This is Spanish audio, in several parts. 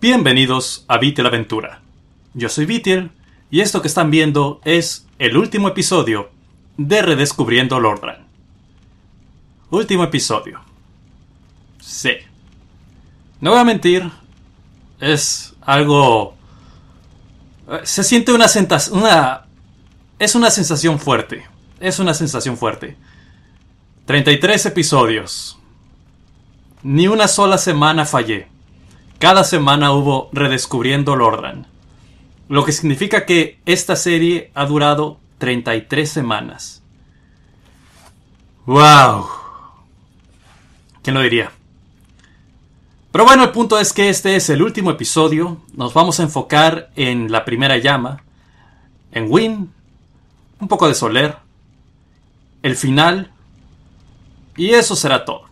Bienvenidos a Vitil Aventura. Yo soy Vitil y esto que están viendo es el último episodio de Redescubriendo Lordran. Último episodio. Sí. No voy a mentir, es algo... Eh, se siente una sensación... Una... Es una sensación fuerte. Es una sensación fuerte. 33 episodios. Ni una sola semana fallé. Cada semana hubo Redescubriendo Lordran, lo que significa que esta serie ha durado 33 semanas. ¡Wow! ¿Quién lo diría? Pero bueno, el punto es que este es el último episodio. Nos vamos a enfocar en la primera llama, en Win, un poco de Soler, el final, y eso será todo.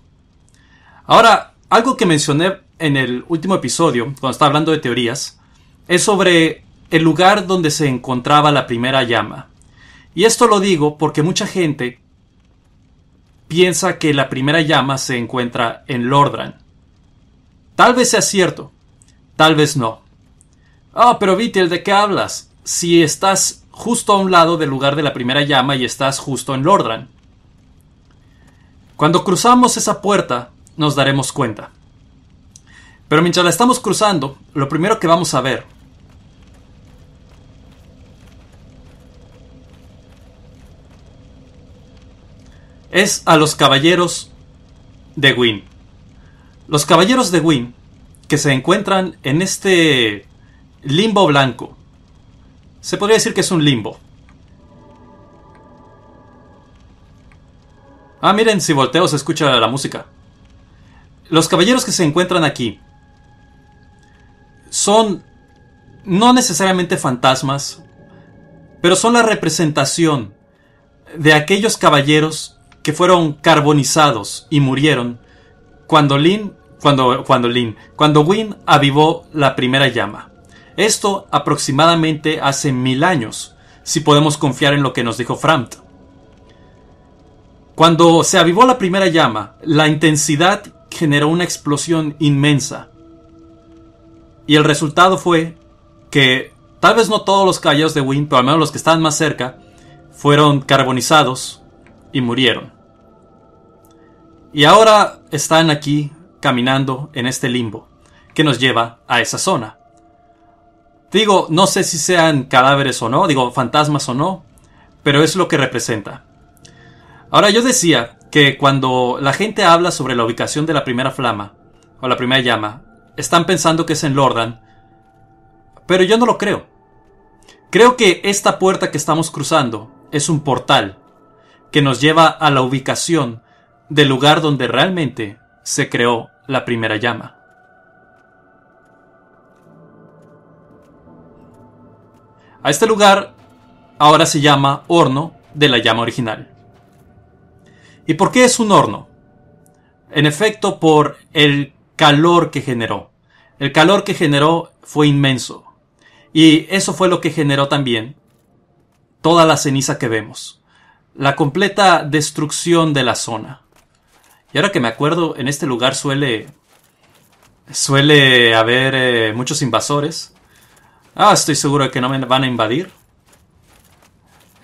Ahora, algo que mencioné en el último episodio, cuando estaba hablando de teorías, es sobre el lugar donde se encontraba la primera llama. Y esto lo digo porque mucha gente piensa que la primera llama se encuentra en Lordran. Tal vez sea cierto, tal vez no. Ah, pero Vittel, ¿de qué hablas? Si estás justo a un lado del lugar de la primera llama y estás justo en Lordran. Cuando cruzamos esa puerta, nos daremos cuenta. Pero mientras la estamos cruzando, lo primero que vamos a ver es a los caballeros de Wynn. Los caballeros de Wynn que se encuentran en este limbo blanco. Se podría decir que es un limbo. Ah, miren, si volteo se escucha la música. Los caballeros que se encuentran aquí son no necesariamente fantasmas, pero son la representación de aquellos caballeros que fueron carbonizados y murieron cuando Lin, cuando, cuando Lin, cuando Win avivó la primera llama. Esto aproximadamente hace mil años, si podemos confiar en lo que nos dijo Frampt. Cuando se avivó la primera llama, la intensidad generó una explosión inmensa y el resultado fue que tal vez no todos los caballeros de Wynn, pero al menos los que estaban más cerca, fueron carbonizados y murieron. Y ahora están aquí caminando en este limbo que nos lleva a esa zona. Digo, no sé si sean cadáveres o no, digo fantasmas o no, pero es lo que representa. Ahora yo decía que cuando la gente habla sobre la ubicación de la primera flama o la primera llama, están pensando que es en Lordan. Pero yo no lo creo. Creo que esta puerta que estamos cruzando es un portal que nos lleva a la ubicación del lugar donde realmente se creó la primera llama. A este lugar ahora se llama horno de la llama original. ¿Y por qué es un horno? En efecto, por el calor que generó. El calor que generó fue inmenso. Y eso fue lo que generó también toda la ceniza que vemos. La completa destrucción de la zona. Y ahora que me acuerdo, en este lugar suele. suele haber eh, muchos invasores. Ah, estoy seguro de que no me van a invadir.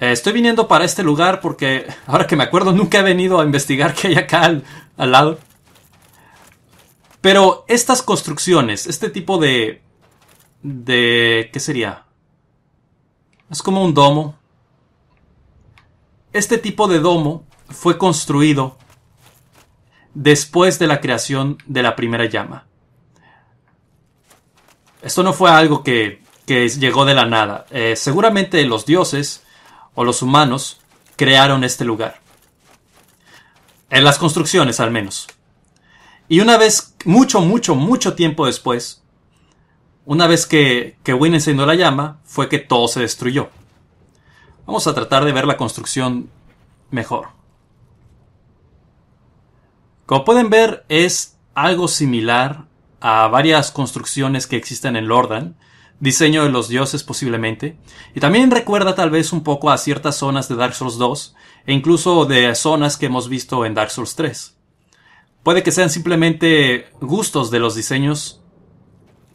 Eh, estoy viniendo para este lugar porque, ahora que me acuerdo, nunca he venido a investigar qué hay acá al lado. Pero estas construcciones, este tipo de... de... ¿qué sería? Es como un domo. Este tipo de domo fue construido después de la creación de la primera llama. Esto no fue algo que, que llegó de la nada. Eh, seguramente los dioses o los humanos crearon este lugar. En las construcciones al menos. Y una vez mucho, mucho, mucho tiempo después, una vez que, que encendió la llama, fue que todo se destruyó. Vamos a tratar de ver la construcción mejor. Como pueden ver, es algo similar a varias construcciones que existen en Lordan, diseño de los dioses posiblemente, y también recuerda tal vez un poco a ciertas zonas de Dark Souls 2 e incluso de zonas que hemos visto en Dark Souls 3. Puede que sean simplemente gustos de los diseños,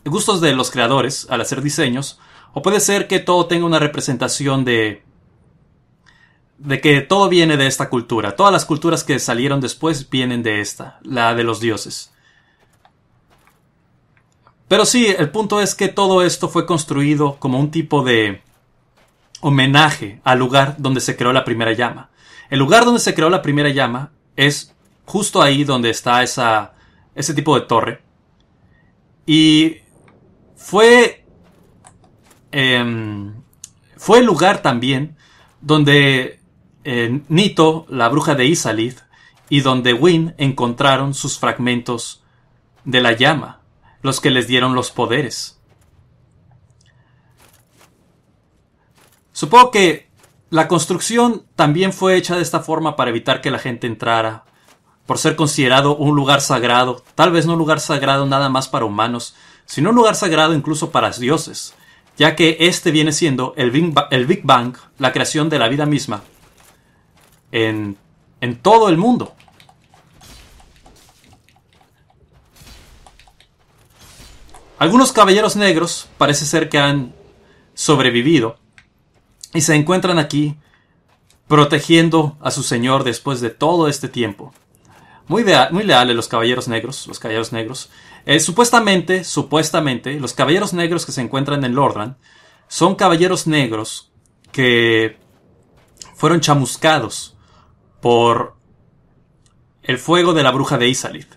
gustos de los creadores al hacer diseños, o puede ser que todo tenga una representación de de que todo viene de esta cultura. Todas las culturas que salieron después vienen de esta, la de los dioses. Pero sí, el punto es que todo esto fue construido como un tipo de homenaje al lugar donde se creó la primera llama. El lugar donde se creó la primera llama es justo ahí donde está esa, ese tipo de torre. Y fue, em, fue el lugar también donde eh, Nito, la bruja de Isalith, y donde Win encontraron sus fragmentos de la llama, los que les dieron los poderes. Supongo que la construcción también fue hecha de esta forma para evitar que la gente entrara por ser considerado un lugar sagrado, tal vez no un lugar sagrado nada más para humanos, sino un lugar sagrado incluso para dioses, ya que este viene siendo el Big, Bang, el Big Bang la creación de la vida misma, en, en todo el mundo. Algunos caballeros negros parece ser que han sobrevivido y se encuentran aquí protegiendo a su señor después de todo este tiempo muy, leales los caballeros negros, los caballeros negros. Eh, supuestamente, supuestamente, los caballeros negros que se encuentran en Lordran son caballeros negros que fueron chamuscados por el fuego de la bruja de Isalith,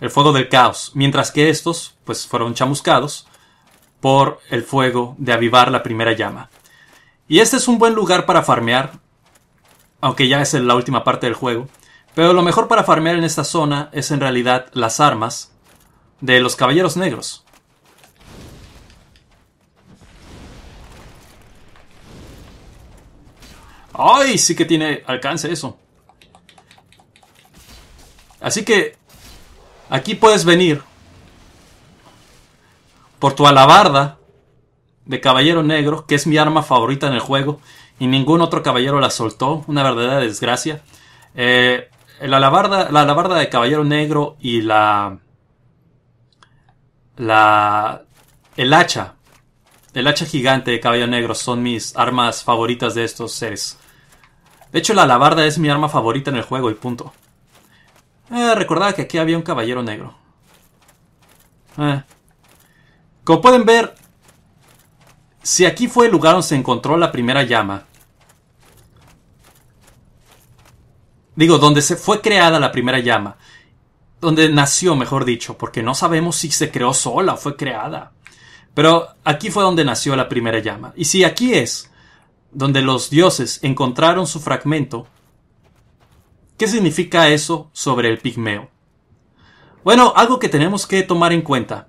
el fuego del caos, mientras que estos, pues, fueron chamuscados por el fuego de avivar la primera llama. Y este es un buen lugar para farmear, aunque ya es la última parte del juego. Pero lo mejor para farmear en esta zona es en realidad las armas de los caballeros negros. ¡Ay! Sí que tiene alcance eso. Así que aquí puedes venir por tu alabarda de caballero negro, que es mi arma favorita en el juego, y ningún otro caballero la soltó, una verdadera desgracia. Eh, la alabarda, la de Caballero Negro y la. La. El hacha. El hacha gigante de Caballero Negro son mis armas favoritas de estos seres. De hecho, la alabarda es mi arma favorita en el juego y punto. Eh, recordaba que aquí había un caballero negro. Eh. Como pueden ver, si aquí fue el lugar donde se encontró la primera llama, digo, donde se fue creada la primera llama, donde nació, mejor dicho, porque no sabemos si se creó sola o fue creada. Pero aquí fue donde nació la primera llama. Y si aquí es donde los dioses encontraron su fragmento, ¿qué significa eso sobre el pigmeo? Bueno, algo que tenemos que tomar en cuenta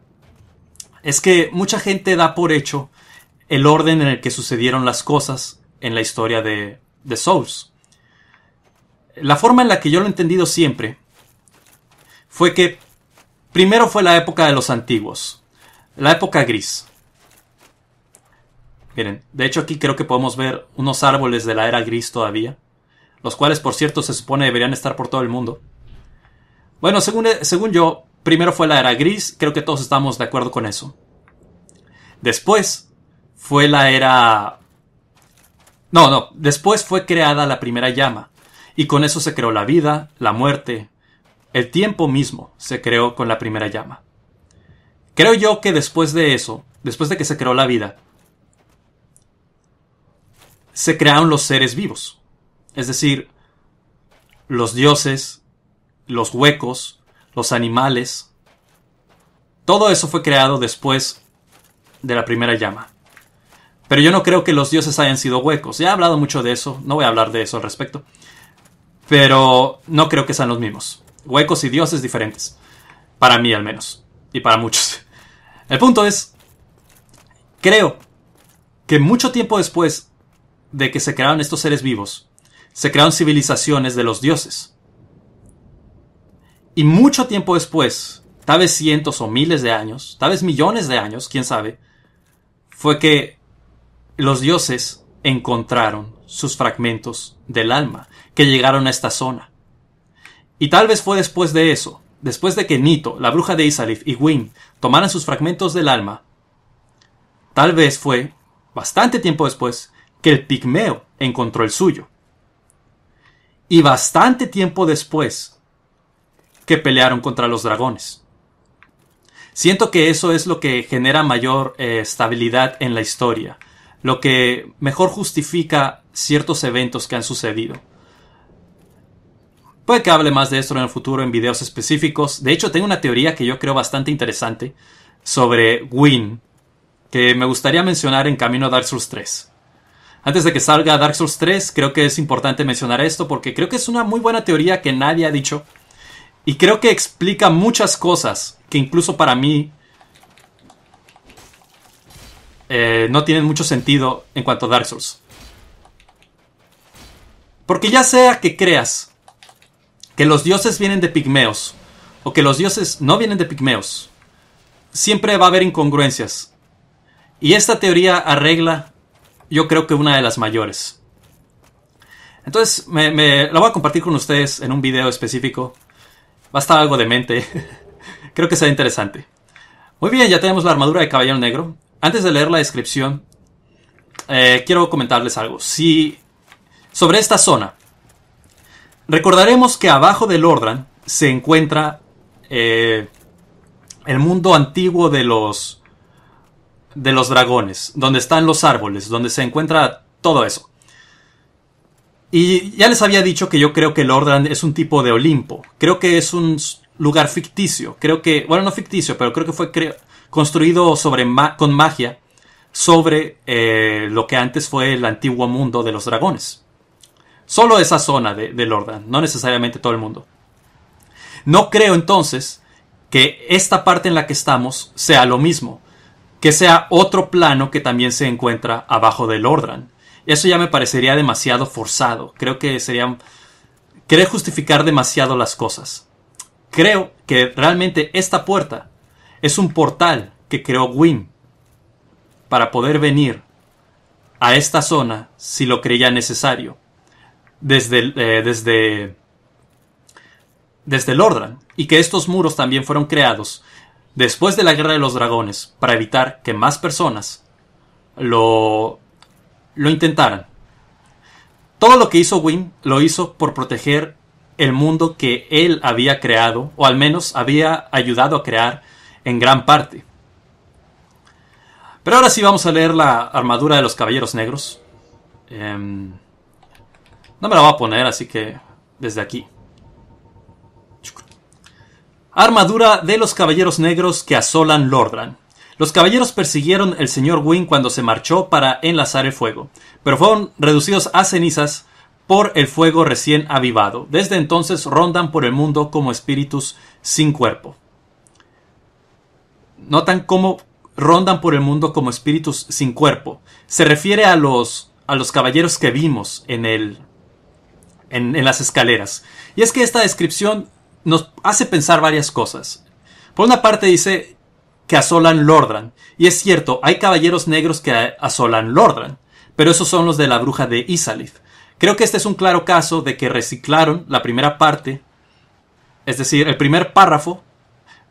es que mucha gente da por hecho el orden en el que sucedieron las cosas en la historia de, de Souls la forma en la que yo lo he entendido siempre fue que primero fue la época de los antiguos, la época gris. Miren, de hecho aquí creo que podemos ver unos árboles de la era gris todavía, los cuales por cierto se supone deberían estar por todo el mundo. Bueno, según, según yo, primero fue la era gris, creo que todos estamos de acuerdo con eso. Después fue la era... No, no, después fue creada la primera llama, y con eso se creó la vida, la muerte, el tiempo mismo se creó con la primera llama. Creo yo que después de eso, después de que se creó la vida, se crearon los seres vivos. Es decir, los dioses, los huecos, los animales. Todo eso fue creado después de la primera llama. Pero yo no creo que los dioses hayan sido huecos. Ya he hablado mucho de eso, no voy a hablar de eso al respecto. Pero no creo que sean los mismos. Huecos y dioses diferentes. Para mí al menos. Y para muchos. El punto es, creo que mucho tiempo después de que se crearon estos seres vivos, se crearon civilizaciones de los dioses. Y mucho tiempo después, tal vez cientos o miles de años, tal vez millones de años, quién sabe, fue que los dioses encontraron sus fragmentos del alma que llegaron a esta zona. Y tal vez fue después de eso, después de que Nito, la bruja de Isalif y Gwyn tomaran sus fragmentos del alma, tal vez fue, bastante tiempo después, que el pigmeo encontró el suyo. Y bastante tiempo después que pelearon contra los dragones. Siento que eso es lo que genera mayor eh, estabilidad en la historia, lo que mejor justifica ciertos eventos que han sucedido. Puede que hable más de esto en el futuro en videos específicos. De hecho, tengo una teoría que yo creo bastante interesante sobre Win, que me gustaría mencionar en camino a Dark Souls 3. Antes de que salga Dark Souls 3, creo que es importante mencionar esto porque creo que es una muy buena teoría que nadie ha dicho. Y creo que explica muchas cosas que incluso para mí eh, no tienen mucho sentido en cuanto a Dark Souls. Porque ya sea que creas que los dioses vienen de pigmeos o que los dioses no vienen de pigmeos. Siempre va a haber incongruencias. Y esta teoría arregla, yo creo que una de las mayores. Entonces, me, la voy a compartir con ustedes en un video específico. Va a estar algo de mente. creo que será interesante. Muy bien, ya tenemos la armadura de caballero negro. Antes de leer la descripción, eh, quiero comentarles algo. Si sobre esta zona, Recordaremos que abajo del Ordran se encuentra eh, el mundo antiguo de los de los dragones, donde están los árboles, donde se encuentra todo eso. Y ya les había dicho que yo creo que el Ordran es un tipo de Olimpo. Creo que es un lugar ficticio. Creo que, bueno, no ficticio, pero creo que fue construido sobre con magia sobre eh, lo que antes fue el antiguo mundo de los dragones. Solo esa zona de, de no necesariamente todo el mundo. No creo entonces que esta parte en la que estamos sea lo mismo, que sea otro plano que también se encuentra abajo del Lordran. Eso ya me parecería demasiado forzado. Creo que sería. Querer justificar demasiado las cosas. Creo que realmente esta puerta es un portal que creó Gwyn para poder venir a esta zona si lo creía necesario. Eh, desde, desde, desde Lordran, y que estos muros también fueron creados después de la Guerra de los Dragones para evitar que más personas lo, lo intentaran. Todo lo que hizo Wynn lo hizo por proteger el mundo que él había creado, o al menos había ayudado a crear en gran parte. Pero ahora sí vamos a leer la armadura de los Caballeros Negros. Em, no me la va a poner, así que desde aquí. Armadura de los caballeros negros que asolan Lordran. Los caballeros persiguieron el señor Wynne cuando se marchó para enlazar el fuego, pero fueron reducidos a cenizas por el fuego recién avivado. Desde entonces rondan por el mundo como espíritus sin cuerpo. Notan cómo rondan por el mundo como espíritus sin cuerpo. Se refiere a los, a los caballeros que vimos en el, en, las escaleras. Y es que esta descripción nos hace pensar varias cosas. Por una parte dice que asolan Lordran. Y es cierto, hay caballeros negros que asolan Lordran, pero esos son los de la bruja de Isalith. Creo que este es un claro caso de que reciclaron la primera parte, es decir, el primer párrafo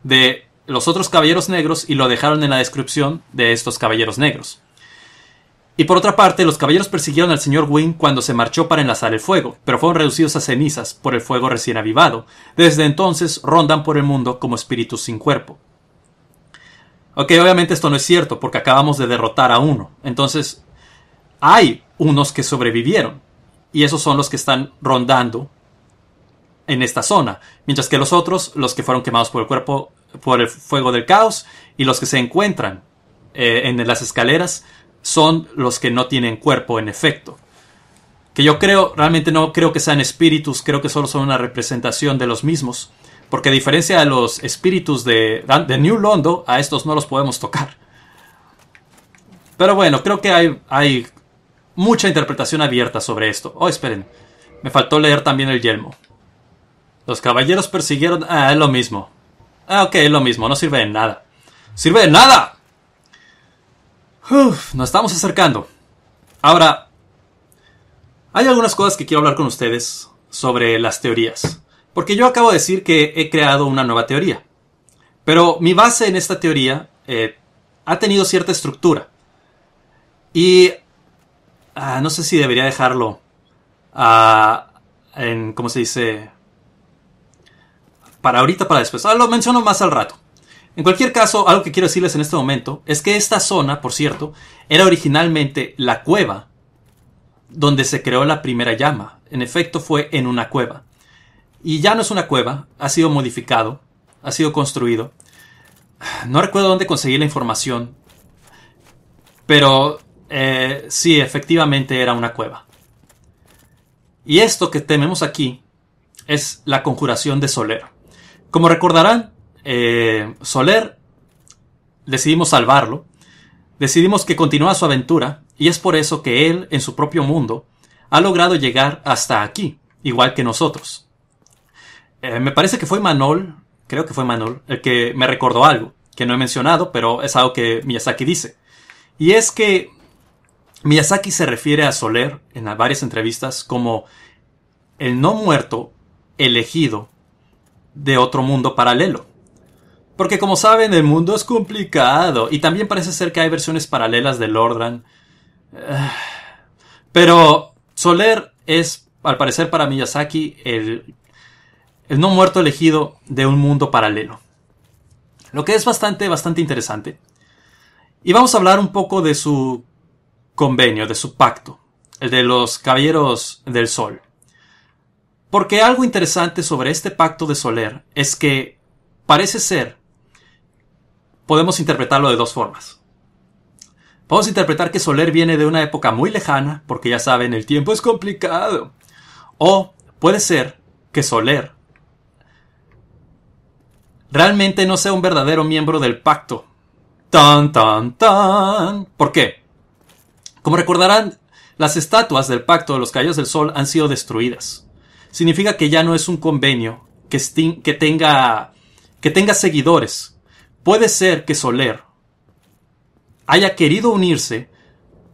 de los otros caballeros negros y lo dejaron en la descripción de estos caballeros negros. Y por otra parte, los caballeros persiguieron al señor Wing cuando se marchó para enlazar el fuego, pero fueron reducidos a cenizas por el fuego recién avivado. Desde entonces rondan por el mundo como espíritus sin cuerpo. Ok, obviamente esto no es cierto porque acabamos de derrotar a uno. Entonces, hay unos que sobrevivieron y esos son los que están rondando en esta zona, mientras que los otros, los que fueron quemados por el cuerpo, por el fuego del caos y los que se encuentran eh, en las escaleras, son los que no tienen cuerpo, en efecto. Que yo creo, realmente no creo que sean espíritus, creo que solo son una representación de los mismos. Porque a diferencia de los espíritus de, New london a estos no los podemos tocar. Pero bueno, creo que hay, hay mucha interpretación abierta sobre esto. Oh, esperen. Me faltó leer también el yelmo. Los caballeros persiguieron... Ah, es lo mismo. Ah, ok, es lo mismo. No sirve de nada. ¡Sirve de nada! Uf, nos estamos acercando. Ahora, hay algunas cosas que quiero hablar con ustedes sobre las teorías. Porque yo acabo de decir que he creado una nueva teoría. Pero mi base en esta teoría eh, ha tenido cierta estructura. Y ah, no sé si debería dejarlo ah, en, ¿cómo se dice? Para ahorita, para después. Ah, lo menciono más al rato. En cualquier caso, algo que quiero decirles en este momento es que esta zona, por cierto, era originalmente la cueva donde se creó la primera llama. En efecto, fue en una cueva. Y ya no es una cueva, ha sido modificado, ha sido construido. No recuerdo dónde conseguí la información, pero eh, sí, efectivamente era una cueva. Y esto que tenemos aquí es la conjuración de Soler. Como recordarán, eh, Soler, decidimos salvarlo, decidimos que continúa su aventura, y es por eso que él, en su propio mundo, ha logrado llegar hasta aquí, igual que nosotros. Eh, me parece que fue Manol, creo que fue Manol, el que me recordó algo, que no he mencionado, pero es algo que Miyazaki dice. Y es que Miyazaki se refiere a Soler en varias entrevistas como el no muerto elegido de otro mundo paralelo. Porque como saben, el mundo es complicado y también parece ser que hay versiones paralelas de Lordran. Ah, pero Soler es, al parecer para Miyazaki, el, el no muerto elegido de un mundo paralelo. Lo que es bastante, bastante interesante. Y vamos a hablar un poco de su convenio, de su pacto, el de los caballeros del sol. Porque algo interesante sobre este pacto de Soler es que parece ser podemos interpretarlo de dos formas. Podemos interpretar que Soler viene de una época muy lejana, porque ya saben, el tiempo es complicado. O puede ser que Soler realmente no sea un verdadero miembro del pacto. Tan, tan, tan. ¿Por qué? Como recordarán, las estatuas del pacto de los callos del Sol han sido destruidas. Significa que ya no es un convenio que, que, tenga, que tenga seguidores Puede ser que Soler haya querido unirse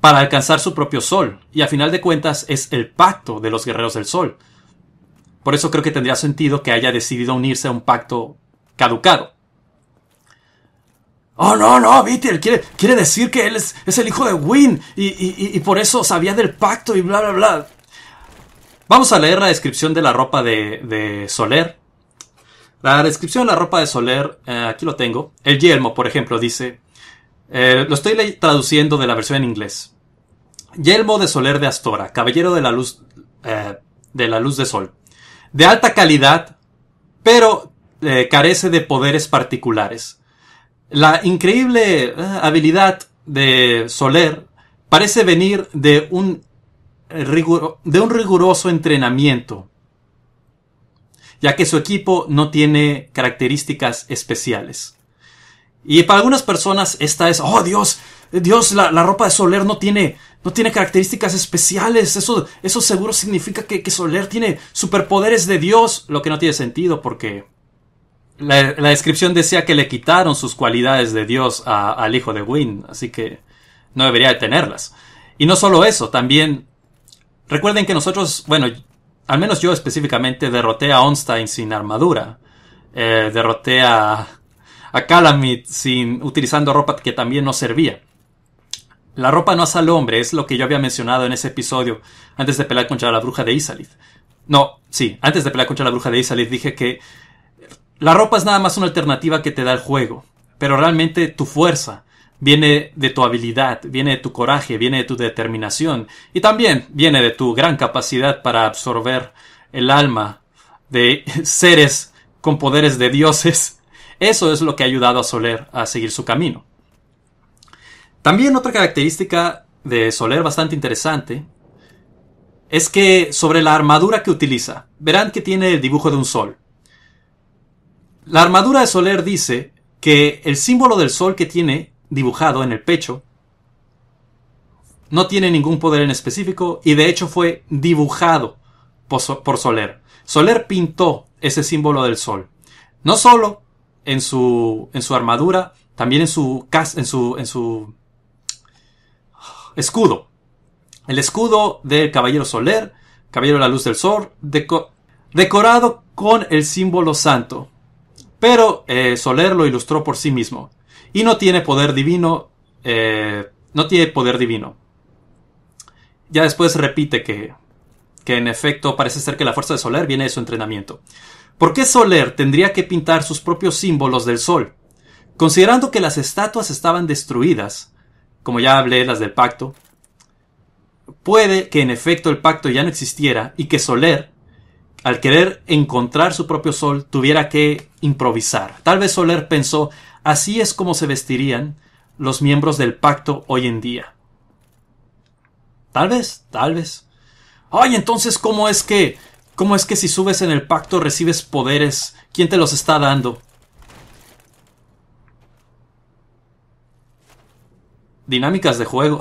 para alcanzar su propio sol, y a final de cuentas es el pacto de los guerreros del sol. Por eso creo que tendría sentido que haya decidido unirse a un pacto caducado. Oh, no, no, Vitel, quiere, quiere decir que él es, el hijo de Win y, y, por eso sabía del pacto y bla, bla, bla. Vamos a leer la descripción de la ropa de, de Soler la descripción de la ropa de Soler, eh, aquí lo tengo. El yelmo, por ejemplo, dice, eh, lo estoy traduciendo de la versión en inglés. Yelmo de Soler de Astora, caballero de la luz, eh, de la luz de sol. De alta calidad, pero carece de poderes particulares. La increíble habilidad de Soler parece venir de un, de un riguroso entrenamiento ya que su equipo no tiene características especiales. Y para algunas personas esta es, oh Dios, Dios, la, ropa de Soler no tiene, no tiene características especiales. Eso, eso seguro significa que, Soler tiene superpoderes de Dios, lo que no tiene sentido porque la, descripción decía que le quitaron sus cualidades de Dios al hijo de Win así que no debería de tenerlas. Y no solo eso, también recuerden que nosotros, bueno, al menos yo específicamente, derroté a Onstein sin armadura. Eh, derroté a, a Calamit sin, utilizando ropa que también no servía. La ropa no hace al hombre, es lo que yo había mencionado en ese episodio antes de pelear contra la bruja de Isalith. No, sí, antes de pelear contra la bruja de Isalith dije que la ropa es nada más una alternativa que te da el juego, pero realmente tu fuerza, viene de tu habilidad, viene de tu coraje, viene de tu determinación y también viene de tu gran capacidad para absorber el alma de seres con poderes de dioses. Eso es lo que ha ayudado a Soler a seguir su camino. También otra característica de Soler bastante interesante es que sobre la armadura que utiliza, verán que tiene el dibujo de un sol. La armadura de Soler dice que el símbolo del sol que tiene dibujado en el pecho. No tiene ningún poder en específico y de hecho fue dibujado por Soler. Soler pintó ese símbolo del sol. No solo en su, en su armadura, también en su, en su, en su escudo. El escudo del Caballero Soler, Caballero de la Luz del Sol, decorado con el símbolo santo. Pero eh, Soler lo ilustró por sí mismo. Y no tiene poder divino. Eh, no tiene poder divino. Ya después repite que, que en efecto parece ser que la fuerza de Soler viene de su entrenamiento. ¿Por qué Soler tendría que pintar sus propios símbolos del sol? Considerando que las estatuas estaban destruidas, como ya hablé las del pacto, puede que en efecto el pacto ya no existiera y que Soler, al querer encontrar su propio sol, tuviera que improvisar. Tal vez Soler pensó, Así es como se vestirían los miembros del pacto hoy en día. Tal vez, tal vez. Ay, entonces, ¿cómo es que... ¿Cómo es que si subes en el pacto recibes poderes? ¿Quién te los está dando? dinámicas de juego.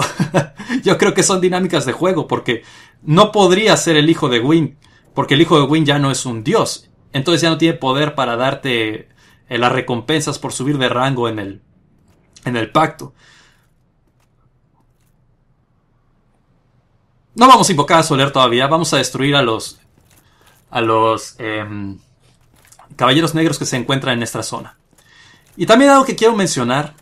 Yo creo que son dinámicas de juego porque no podría ser el hijo de Win, porque el hijo de Win ya no es un dios. Entonces ya no tiene poder para darte en las recompensas por subir de rango en el, en el pacto. No vamos a invocar a Soler todavía, vamos a destruir a los, a los em, caballeros negros que se encuentran en nuestra zona. Y también algo que quiero mencionar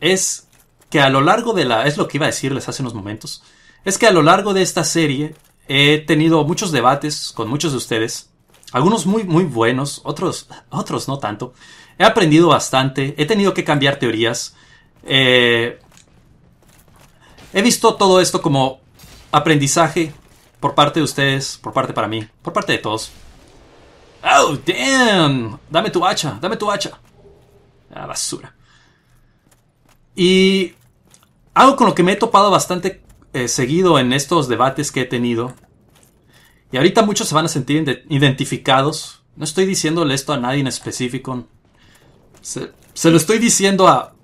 es que a lo largo de la... es lo que iba a decirles hace unos momentos, es que a lo largo de esta serie he tenido muchos debates con muchos de ustedes algunos muy, muy buenos, otros, otros no tanto. He aprendido bastante, he tenido que cambiar teorías. Eh, he visto todo esto como aprendizaje por parte de ustedes, por parte para mí, por parte de todos. ¡Oh, damn! Dame tu hacha, dame tu hacha. la ah, basura. Y algo con lo que me he topado bastante eh, seguido en estos debates que he tenido y ahorita muchos se van a sentir identificados. No estoy diciéndole esto a nadie en específico. Se, lo estoy diciendo a,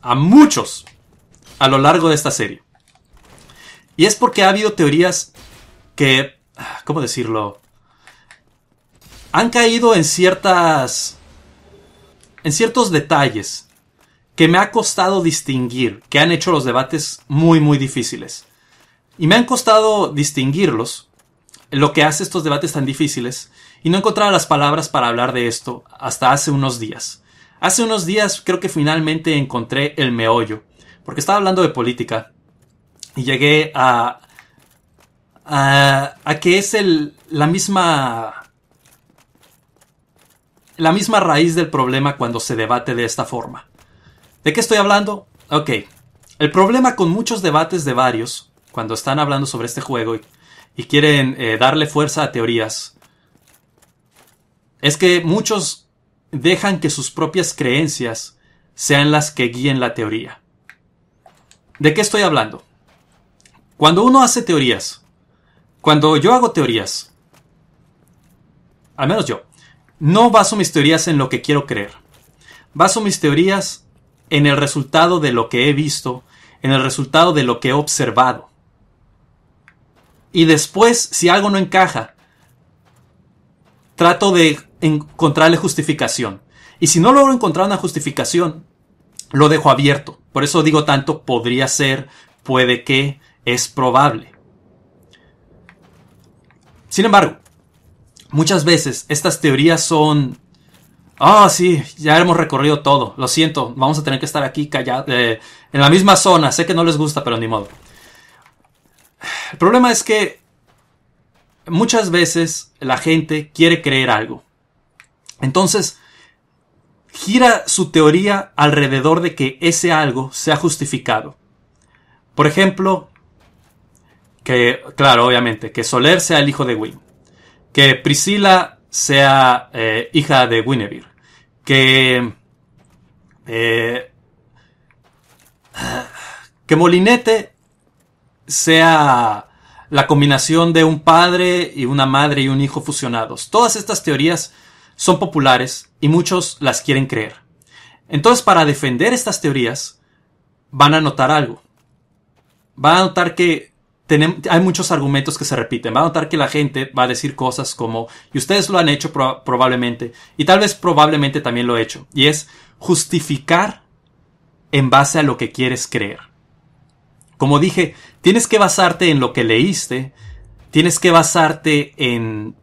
a muchos a lo largo de esta serie. Y es porque ha habido teorías que, ¿cómo decirlo? Han caído en ciertas... en ciertos detalles que me ha costado distinguir, que han hecho los debates muy, muy difíciles. Y me han costado distinguirlos lo que hace estos debates tan difíciles, y no encontraba las palabras para hablar de esto hasta hace unos días. Hace unos días creo que finalmente encontré el meollo, porque estaba hablando de política, y llegué a... a, a que es el, la misma... la misma raíz del problema cuando se debate de esta forma. ¿De qué estoy hablando? Ok. El problema con muchos debates de varios, cuando están hablando sobre este juego y y quieren eh, darle fuerza a teorías, es que muchos dejan que sus propias creencias sean las que guíen la teoría. ¿De qué estoy hablando? Cuando uno hace teorías, cuando yo hago teorías, al menos yo, no baso mis teorías en lo que quiero creer. Baso mis teorías en el resultado de lo que he visto, en el resultado de lo que he observado. Y después, si algo no encaja, trato de encontrarle justificación. Y si no logro encontrar una justificación, lo dejo abierto. Por eso digo tanto podría ser, puede que, es probable. Sin embargo, muchas veces estas teorías son... Ah, sí, ya hemos recorrido todo. Lo siento, vamos a tener que estar aquí callados. Eh, en la misma zona. Sé que no les gusta, pero ni modo. El problema es que muchas veces la gente quiere creer algo. Entonces, gira su teoría alrededor de que ese algo sea justificado. Por ejemplo, que, claro, obviamente, que Soler sea el hijo de Win, que Priscila sea eh, hija de Guinevere, que, eh, que Molinete sea la combinación de un padre y una madre y un hijo fusionados. Todas estas teorías son populares y muchos las quieren creer. Entonces, para defender estas teorías, van a notar algo. Van a notar que tenemos, hay muchos argumentos que se repiten. Van a notar que la gente va a decir cosas como, y ustedes lo han hecho probablemente, y tal vez probablemente también lo he hecho, y es justificar en base a lo que quieres creer. Como dije, Tienes que basarte en lo que leíste, tienes que basarte en,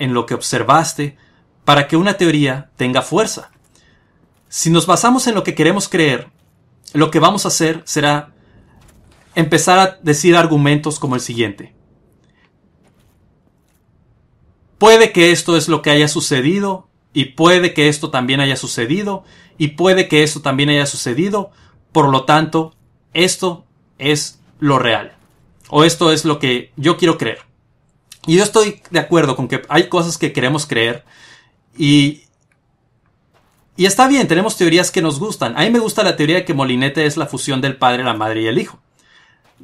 en lo que observaste para que una teoría tenga fuerza. Si nos basamos en lo que queremos creer, lo que vamos a hacer será empezar a decir argumentos como el siguiente. Puede que esto es lo que haya sucedido, y puede que esto también haya sucedido, y puede que esto también haya sucedido, por lo tanto, esto es lo real. O esto es lo que yo quiero creer. Y yo estoy de acuerdo con que hay cosas que queremos creer y... Y está bien, tenemos teorías que nos gustan. A mí me gusta la teoría de que Molinete es la fusión del padre, la madre y el hijo.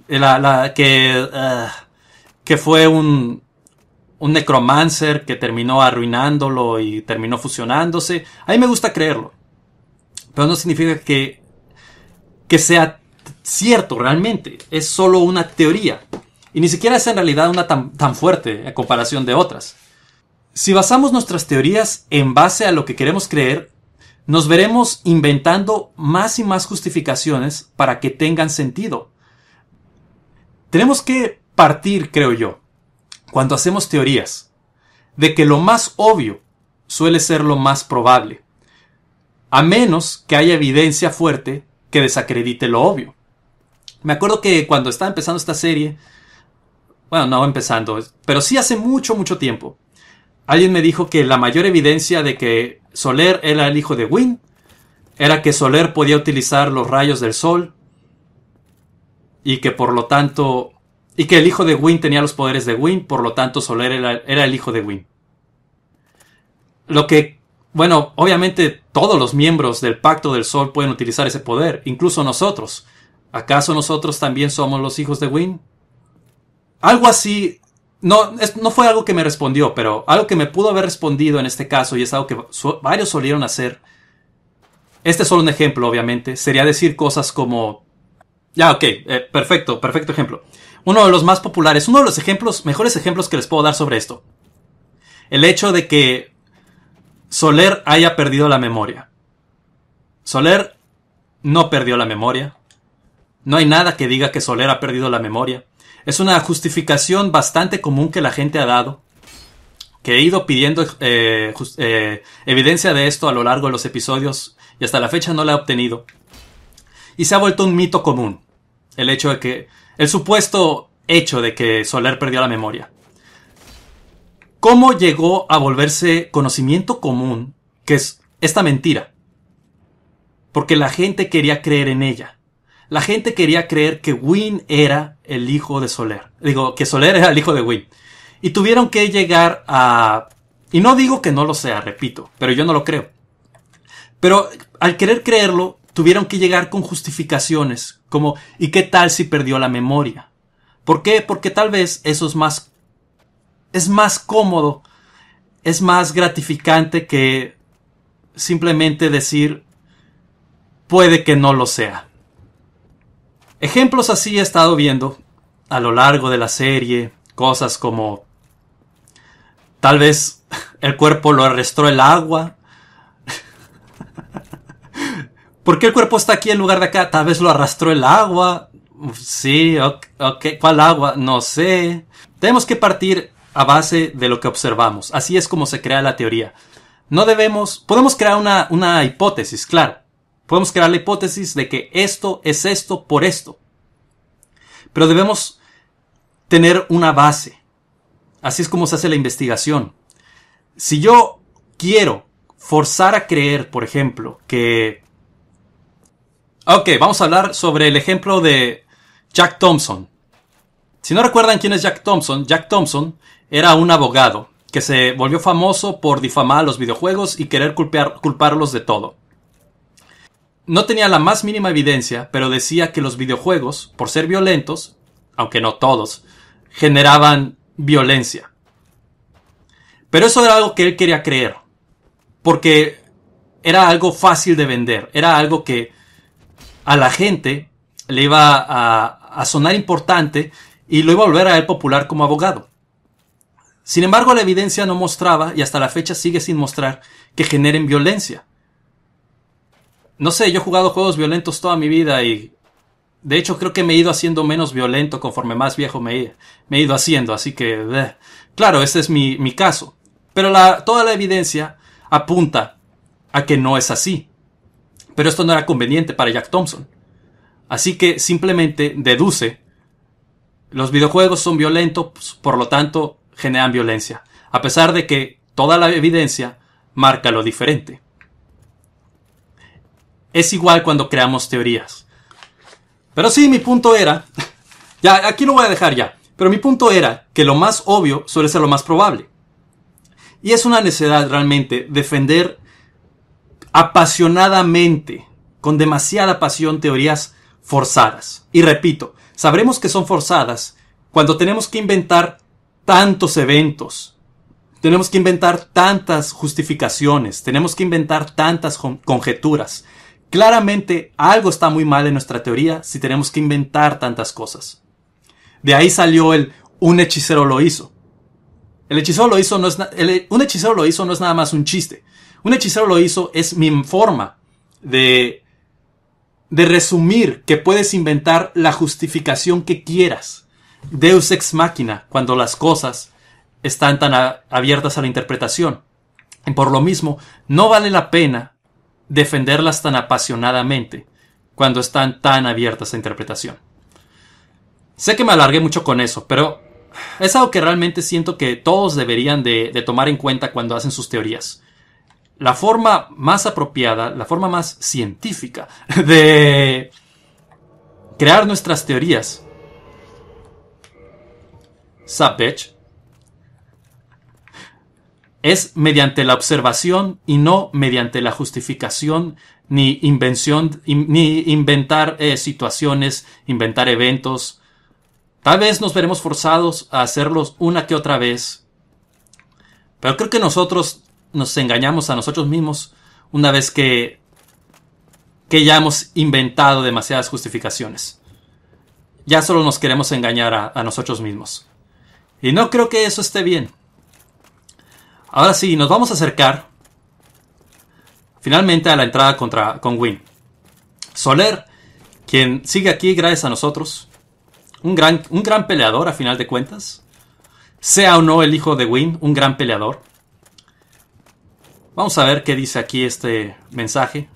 Eh, la, que, eh, que fue un, un necromancer que terminó arruinándolo y terminó fusionándose. A mí me gusta creerlo. Pero no significa que, que sea cierto realmente, es solo una teoría. Y ni siquiera es en realidad una tan, tan fuerte en comparación de otras. Si basamos nuestras teorías en base a lo que queremos creer, nos veremos inventando más y más justificaciones para que tengan sentido. Tenemos que partir, creo yo, cuando hacemos teorías, de que lo más obvio suele ser lo más probable, a menos que haya evidencia fuerte que desacredite lo obvio. Me acuerdo que cuando estaba empezando esta serie, bueno, no empezando, pero sí hace mucho, mucho tiempo, alguien me dijo que la mayor evidencia de que Soler era el hijo de Wynn era que Soler podía utilizar los rayos del sol y que por lo tanto y que el hijo de Wynn tenía los poderes de Wynn, por lo tanto Soler era, el hijo de Wynn. Lo que, bueno, obviamente todos los miembros del Pacto del Sol pueden utilizar ese poder, incluso nosotros. ¿Acaso nosotros también somos los hijos de Win? Algo así. No, no fue algo que me respondió, pero algo que me pudo haber respondido en este caso, y es algo que varios solieron hacer. Este es solo un ejemplo, obviamente. Sería decir cosas como. Ya, ok, eh, perfecto, perfecto ejemplo. Uno de los más populares, uno de los ejemplos, mejores ejemplos que les puedo dar sobre esto. El hecho de que Soler haya perdido la memoria. Soler no perdió la memoria. No hay nada que diga que Soler ha perdido la memoria. Es una justificación bastante común que la gente ha dado, que he ido pidiendo eh, eh, evidencia de esto a lo largo de los episodios y hasta la fecha no la he obtenido. Y se ha vuelto un mito común, el hecho de que, el supuesto hecho de que Soler perdió la memoria. ¿Cómo llegó a volverse conocimiento común que es esta mentira? Porque la gente quería creer en ella la gente quería creer que Wynne era el hijo de Soler. Digo, que Soler era el hijo de Wynne. Y tuvieron que llegar a... Y no digo que no lo sea, repito, pero yo no lo creo. Pero al querer creerlo, tuvieron que llegar con justificaciones, como ¿y qué tal si perdió la memoria? ¿Por qué? Porque tal vez eso es más... es más cómodo, es más gratificante que simplemente decir puede que no lo sea. Ejemplos así he estado viendo a lo largo de la serie, cosas como tal vez el cuerpo lo arrastró el agua. ¿Por qué el cuerpo está aquí en lugar de acá? Tal vez lo arrastró el agua. Sí, ok, ¿cuál agua? No sé. Tenemos que partir a base de lo que observamos. Así es como se crea la teoría. No debemos, podemos crear una, una hipótesis, claro, Podemos crear la hipótesis de que esto es esto por esto. Pero debemos tener una base. Así es como se hace la investigación. Si yo quiero forzar a creer, por ejemplo, que... Ok, vamos a hablar sobre el ejemplo de Jack Thompson. Si no recuerdan quién es Jack Thompson, Jack Thompson era un abogado que se volvió famoso por difamar los videojuegos y querer culpar, culparlos de todo. No tenía la más mínima evidencia, pero decía que los videojuegos, por ser violentos, aunque no todos, generaban violencia. Pero eso era algo que él quería creer, porque era algo fácil de vender, era algo que a la gente le iba a, sonar importante y lo iba a volver a él popular como abogado. Sin embargo, la evidencia no mostraba, y hasta la fecha sigue sin mostrar, que generen violencia no sé, yo he jugado juegos violentos toda mi vida y de hecho creo que me he ido haciendo menos violento conforme más viejo me, me he ido haciendo, así que claro, ese es mi, caso. Pero la, toda la evidencia apunta a que no es así. Pero esto no era conveniente para Jack Thompson. Así que simplemente deduce, los videojuegos son violentos, pues, por lo tanto generan violencia, a pesar de que toda la evidencia marca lo diferente. Es igual cuando creamos teorías. Pero sí, mi punto era, ya aquí lo voy a dejar ya, pero mi punto era que lo más obvio suele ser lo más probable. Y es una necesidad realmente defender apasionadamente, con demasiada pasión, teorías forzadas. Y repito, sabremos que son forzadas cuando tenemos que inventar tantos eventos, tenemos que inventar tantas justificaciones, tenemos que inventar tantas conjeturas, Claramente algo está muy mal en nuestra teoría si tenemos que inventar tantas cosas. De ahí salió el un hechicero lo hizo. El hechicero lo hizo no es un hechicero lo hizo no es nada más un chiste. Un hechicero lo hizo es mi forma de de resumir que puedes inventar la justificación que quieras. Deus ex machina cuando las cosas están tan abiertas a la interpretación. por lo mismo, no vale la pena defenderlas tan apasionadamente cuando están tan abiertas a interpretación. Sé que me alargué mucho con eso, pero es algo que realmente siento que todos deberían de, tomar en cuenta cuando hacen sus teorías. La forma más apropiada, la forma más científica de crear nuestras teorías. bitch es mediante la observación y no mediante la justificación ni invención ni inventar eh, situaciones, inventar eventos. Tal vez nos veremos forzados a hacerlos una que otra vez. Pero creo que nosotros nos engañamos a nosotros mismos una vez que que ya hemos inventado demasiadas justificaciones. Ya solo nos queremos engañar a nosotros mismos. Y no creo que eso esté bien. Ahora sí, nos vamos a acercar finalmente a la entrada contra, con Win. Soler, quien sigue aquí gracias a nosotros, un gran, un gran peleador a final de cuentas, sea o no el hijo de Win, un gran peleador. Vamos a ver qué dice aquí este mensaje.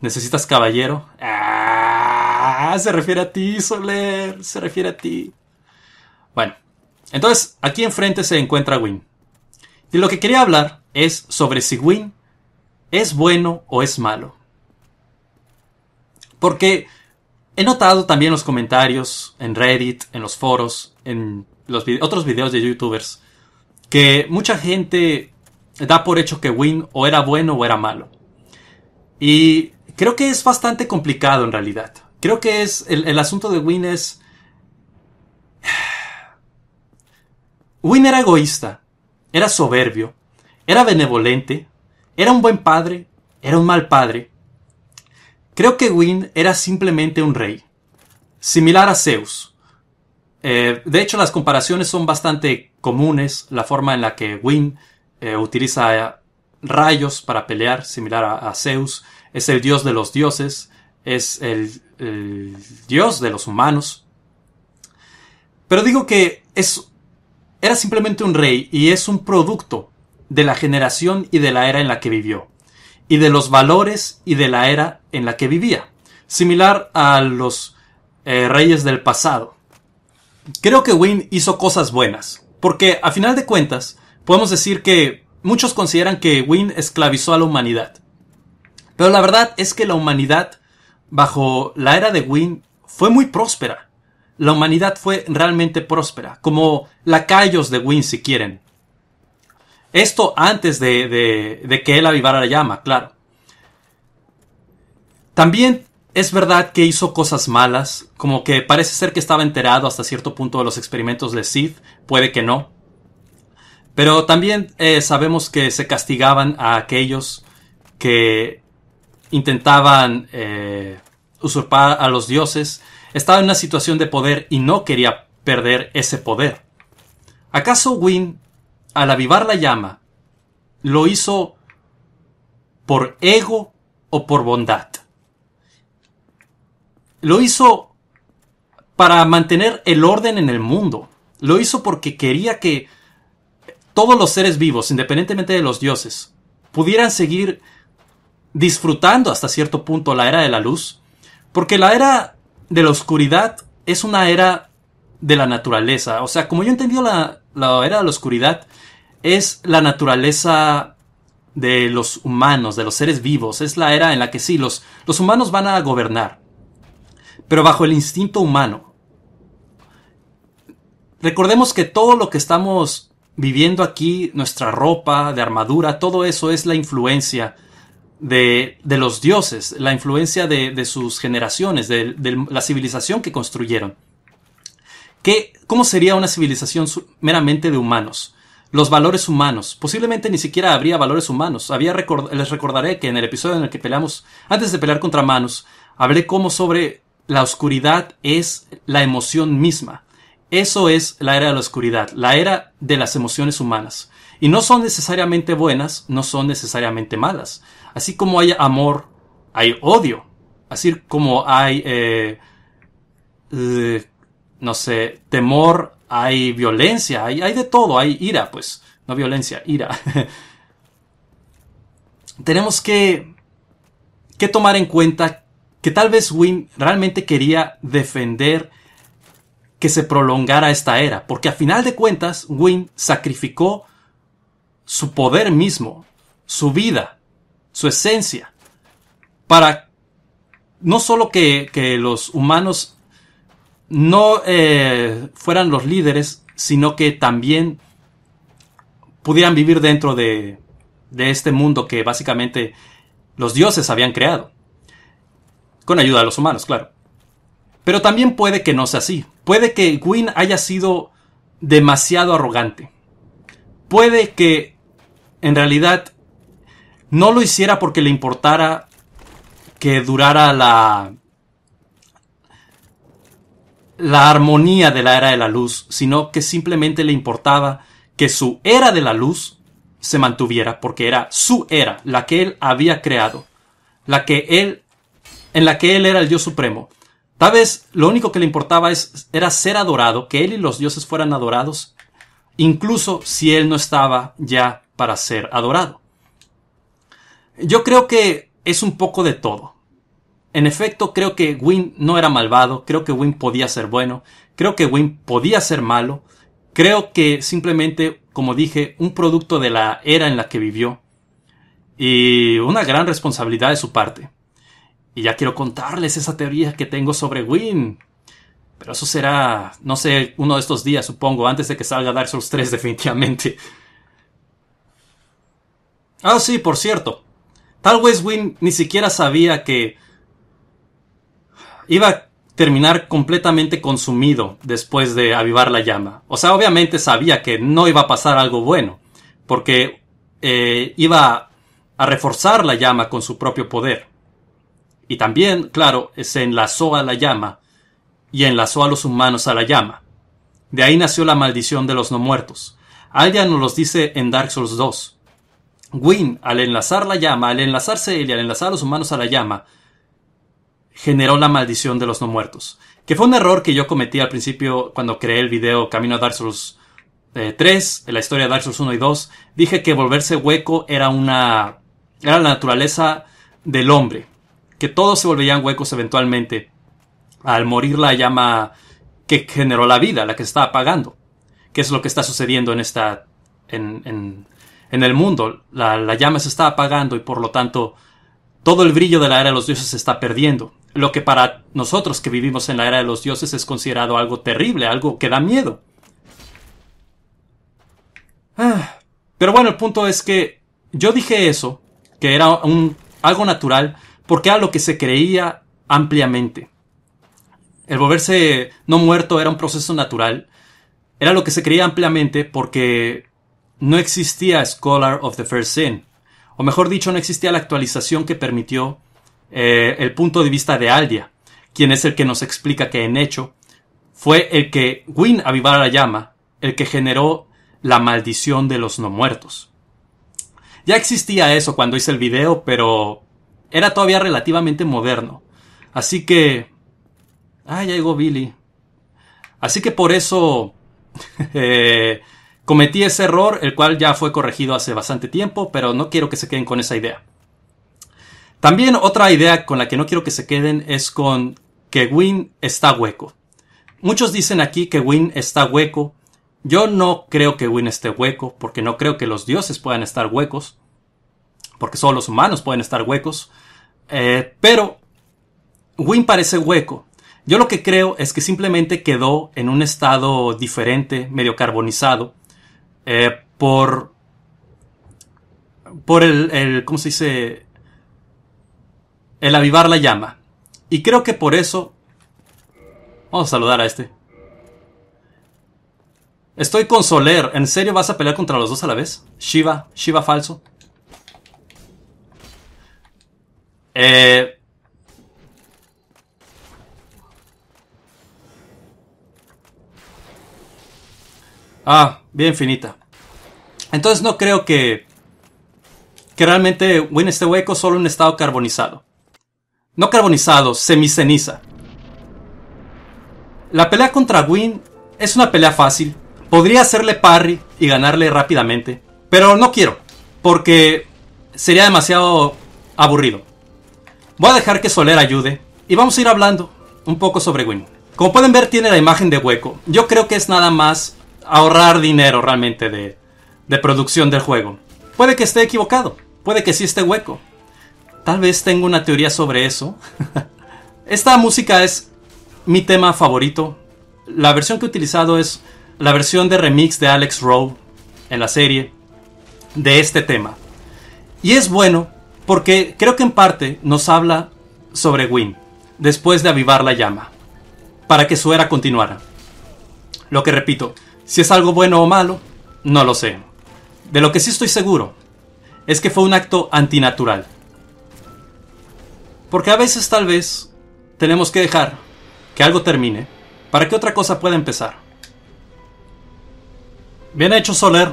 ¿Necesitas caballero? ¡Ah! Se refiere a ti, Soler. Se refiere a ti. Bueno, entonces aquí enfrente se encuentra Win. Y lo que quería hablar es sobre si Win es bueno o es malo. Porque he notado también los comentarios en Reddit, en los foros, en los otros videos de youtubers, que mucha gente da por hecho que Win o era bueno o era malo. Y creo que es bastante complicado en realidad. Creo que es el, el asunto de Win es... Win era egoísta. Era soberbio, era benevolente, era un buen padre, era un mal padre. Creo que Gwyn era simplemente un rey, similar a Zeus. Eh, de hecho, las comparaciones son bastante comunes, la forma en la que Gwyn eh, utiliza eh, rayos para pelear, similar a, Zeus, es el dios de los dioses, es el, el dios de los humanos. Pero digo que es era simplemente un rey y es un producto de la generación y de la era en la que vivió, y de los valores y de la era en la que vivía, similar a los eh, reyes del pasado. Creo que Wynne hizo cosas buenas, porque a final de cuentas podemos decir que muchos consideran que Wynne esclavizó a la humanidad, pero la verdad es que la humanidad bajo la era de Wynne fue muy próspera la humanidad fue realmente próspera, como lacayos de Wynne si quieren. Esto antes de, de, que él avivara la llama, claro. También es verdad que hizo cosas malas, como que parece ser que estaba enterado hasta cierto punto de los experimentos de Sith, puede que no. Pero también eh, sabemos que se castigaban a aquellos que intentaban eh, usurpar a los dioses estaba en una situación de poder y no quería perder ese poder. ¿Acaso Wynne, al avivar la llama, lo hizo por ego o por bondad? Lo hizo para mantener el orden en el mundo. Lo hizo porque quería que todos los seres vivos, independientemente de los dioses, pudieran seguir disfrutando hasta cierto punto la era de la luz, porque la era de la oscuridad es una era de la naturaleza. O sea, como yo he entendido la, la era de la oscuridad, es la naturaleza de los humanos, de los seres vivos. Es la era en la que sí, los, los humanos van a gobernar, pero bajo el instinto humano. Recordemos que todo lo que estamos viviendo aquí, nuestra ropa de armadura, todo eso es la influencia de, los dioses, la influencia de, sus generaciones, de, la civilización que construyeron. ¿Cómo sería una civilización meramente de humanos? Los valores humanos. Posiblemente ni siquiera habría valores humanos. les recordaré que en el episodio en el que peleamos, antes de pelear contra Manos, hablé cómo sobre la oscuridad es la emoción misma. Eso es la era de la oscuridad, la era de las emociones humanas. Y no son necesariamente buenas, no son necesariamente malas. Así como hay amor, hay odio. Así como hay, eh, eh, no sé, temor, hay violencia, hay, de todo, hay ira, pues. No violencia, ira. Tenemos que, que tomar en cuenta que tal vez Win realmente quería defender que se prolongara esta era, porque a final de cuentas Win sacrificó su poder mismo, su vida, su esencia, para no solo que, los humanos no eh, fueran los líderes, sino que también pudieran vivir dentro de, de este mundo que básicamente los dioses habían creado. Con ayuda de los humanos, claro. Pero también puede que no sea así. Puede que Gwyn haya sido demasiado arrogante. Puede que en realidad no lo hiciera porque le importara que durara la la armonía de la era de la luz, sino que simplemente le importaba que su era de la luz se mantuviera porque era su era, la que él había creado, la que él en la que él era el dios supremo. Tal vez lo único que le importaba es, era ser adorado, que él y los dioses fueran adorados, incluso si él no estaba ya para ser adorado. Yo creo que es un poco de todo. En efecto, creo que Win no era malvado, creo que Win podía ser bueno, creo que Win podía ser malo, creo que simplemente, como dije, un producto de la era en la que vivió y una gran responsabilidad de su parte. Y ya quiero contarles esa teoría que tengo sobre Win. Pero eso será, no sé, uno de estos días, supongo, antes de que salga Dark Souls 3 definitivamente. Ah, sí, por cierto. Tal vez Wing ni siquiera sabía que iba a terminar completamente consumido después de avivar la llama. O sea, obviamente sabía que no iba a pasar algo bueno, porque eh, iba a reforzar la llama con su propio poder. Y también, claro, se enlazó a la llama y enlazó a los humanos a la llama. De ahí nació la maldición de los no muertos. Allá nos los dice en Dark Souls 2. Win, al enlazar la llama, al enlazarse él y al enlazar a los humanos a la llama, generó la maldición de los no muertos. Que fue un error que yo cometí al principio cuando creé el video Camino a Dark Souls 3, eh, en la historia de Dark Souls 1 y 2. Dije que volverse hueco era una. era la naturaleza del hombre. Que todos se volverían huecos eventualmente al morir la llama que generó la vida, la que se está apagando. Que es lo que está sucediendo en esta. en, en en el mundo. La, llama se está apagando y por lo tanto todo el brillo de la era de los dioses se está perdiendo. Lo que para nosotros que vivimos en la era de los dioses es considerado algo terrible, algo que da miedo. Ah, pero bueno, el punto es que yo dije eso, que era un, algo natural, porque era lo que se creía ampliamente. El volverse no muerto era un proceso natural. Era lo que se creía ampliamente porque no existía Scholar of the First Sin, o mejor dicho, no existía la actualización que permitió eh, el punto de vista de Aldia, quien es el que nos explica que en hecho fue el que Win avivara la llama, el que generó la maldición de los no muertos. Ya existía eso cuando hice el video, pero era todavía relativamente moderno. Así que... Ah, ya llegó Billy. Así que por eso... Eh, Cometí ese error, el cual ya fue corregido hace bastante tiempo, pero no quiero que se queden con esa idea. También otra idea con la que no quiero que se queden es con que Win está hueco. Muchos dicen aquí que Win está hueco. Yo no creo que Win esté hueco, porque no creo que los dioses puedan estar huecos, porque solo los humanos pueden estar huecos. Eh, pero Win parece hueco. Yo lo que creo es que simplemente quedó en un estado diferente, medio carbonizado, eh, por, por el, ¿cómo se dice? El avivar la llama. Y creo que por eso... Vamos a saludar a este. Estoy con Soler. ¿En serio vas a pelear contra los dos a la vez? Shiva, Shiva falso. Eh... Ah, bien finita. Entonces no creo que, que realmente win este hueco solo un estado carbonizado. No carbonizado, semiceniza. La pelea contra Win es una pelea fácil. Podría hacerle parry y ganarle rápidamente. Pero no quiero, porque sería demasiado aburrido. Voy a dejar que Soler ayude y vamos a ir hablando un poco sobre Win. Como pueden ver tiene la imagen de hueco. Yo creo que es nada más ahorrar dinero realmente de, de producción del juego. Puede que esté equivocado, puede que sí esté hueco. Tal vez tengo una teoría sobre eso. Esta música es mi tema favorito. La versión que he utilizado es la versión de remix de Alex Rowe en la serie de este tema. Y es bueno porque creo que en parte nos habla sobre Win después de avivar la llama para que su era continuara. Lo que repito, si es algo bueno o malo, no lo sé. De lo que sí estoy seguro es que fue un acto antinatural. Porque a veces tal vez tenemos que dejar que algo termine para que otra cosa pueda empezar. Bien hecho, Soler.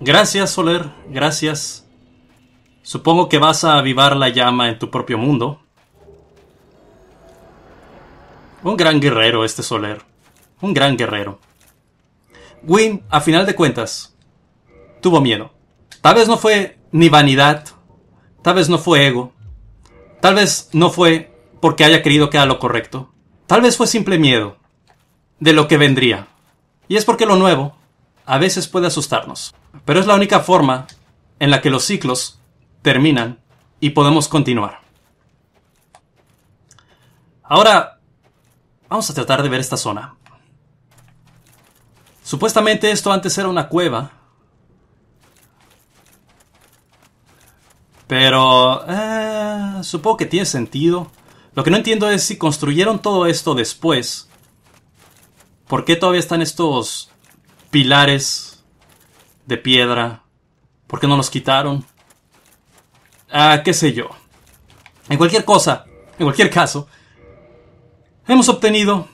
Gracias, Soler. Gracias. Supongo que vas a avivar la llama en tu propio mundo. Un gran guerrero este Soler un gran guerrero. Win, a final de cuentas, tuvo miedo. Tal vez no fue ni vanidad, tal vez no fue ego, tal vez no fue porque haya querido que haga lo correcto, tal vez fue simple miedo de lo que vendría. Y es porque lo nuevo a veces puede asustarnos, pero es la única forma en la que los ciclos terminan y podemos continuar. Ahora, vamos a tratar de ver esta zona. Supuestamente esto antes era una cueva. Pero eh, supongo que tiene sentido. Lo que no entiendo es si construyeron todo esto después. ¿Por qué todavía están estos pilares de piedra? ¿Por qué no los quitaron? Ah, qué sé yo. En cualquier cosa, en cualquier caso, hemos obtenido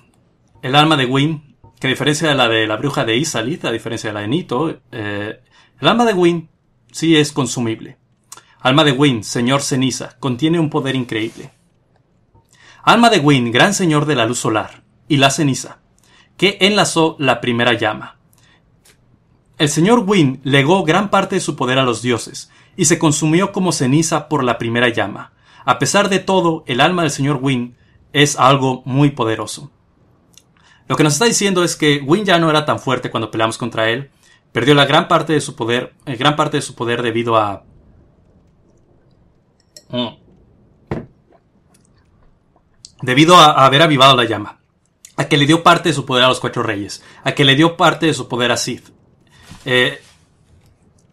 el arma de Wim que a diferencia de la de la bruja de Isalith, a diferencia de la de Nito, eh, el alma de Wynn sí es consumible. Alma de Wynn, señor ceniza, contiene un poder increíble. Alma de Wynn, gran señor de la luz solar, y la ceniza, que enlazó la primera llama. El señor Wynn legó gran parte de su poder a los dioses, y se consumió como ceniza por la primera llama. A pesar de todo, el alma del señor Wynn es algo muy poderoso. Lo que nos está diciendo es que Win ya no era tan fuerte cuando peleamos contra él. Perdió la gran parte de su poder, eh, gran parte de su poder debido a... Mm. Debido a, haber avivado la llama. A que le dio parte de su poder a los cuatro reyes. A que le dio parte de su poder a Sith. Eh,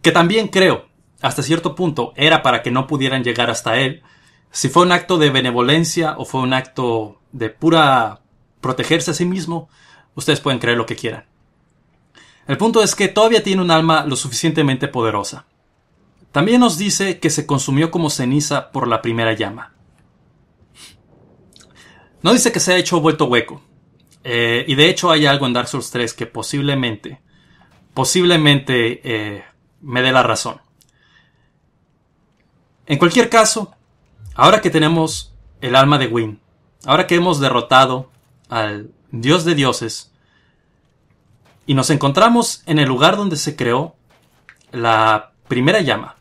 que también creo, hasta cierto punto, era para que no pudieran llegar hasta él. Si fue un acto de benevolencia o fue un acto de pura protegerse a sí mismo, ustedes pueden creer lo que quieran. El punto es que todavía tiene un alma lo suficientemente poderosa. También nos dice que se consumió como ceniza por la primera llama. No dice que se ha hecho vuelto hueco. Eh, y de hecho hay algo en Dark Souls 3 que posiblemente, posiblemente eh, me dé la razón. En cualquier caso, ahora que tenemos el alma de Win, ahora que hemos derrotado al Dios de dioses, y nos encontramos en el lugar donde se creó la primera llama.